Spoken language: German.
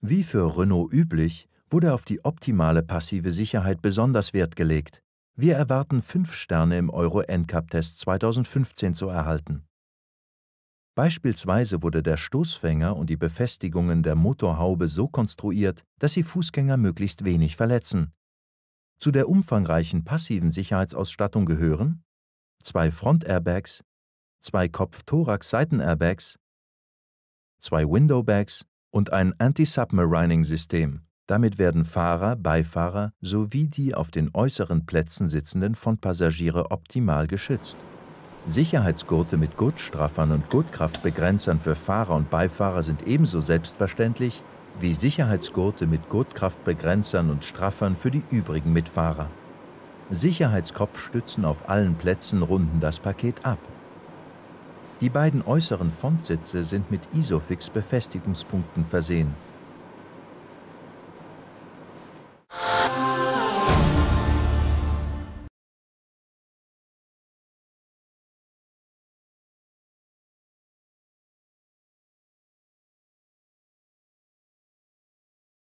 Wie für Renault üblich, wurde auf die optimale passive Sicherheit besonders Wert gelegt. Wir erwarten 5 Sterne im Euro NCAP-Test 2015 zu erhalten. Beispielsweise wurde der Stoßfänger und die Befestigungen der Motorhaube so konstruiert, dass sie Fußgänger möglichst wenig verletzen. Zu der umfangreichen passiven Sicherheitsausstattung gehören zwei Front-Airbags, zwei Kopf-Thorax-Seiten-Airbags, zwei Window-Bags und ein Anti-Submarining-System. Damit werden Fahrer, Beifahrer sowie die auf den äußeren Plätzen sitzenden Frontpassagiere optimal geschützt. Sicherheitsgurte mit Gurtstraffern und Gurtkraftbegrenzern für Fahrer und Beifahrer sind ebenso selbstverständlich wie Sicherheitsgurte mit Gurtkraftbegrenzern und Straffern für die übrigen Mitfahrer. Sicherheitskopfstützen auf allen Plätzen runden das Paket ab. Die beiden äußeren Frontsitze sind mit Isofix-Befestigungspunkten versehen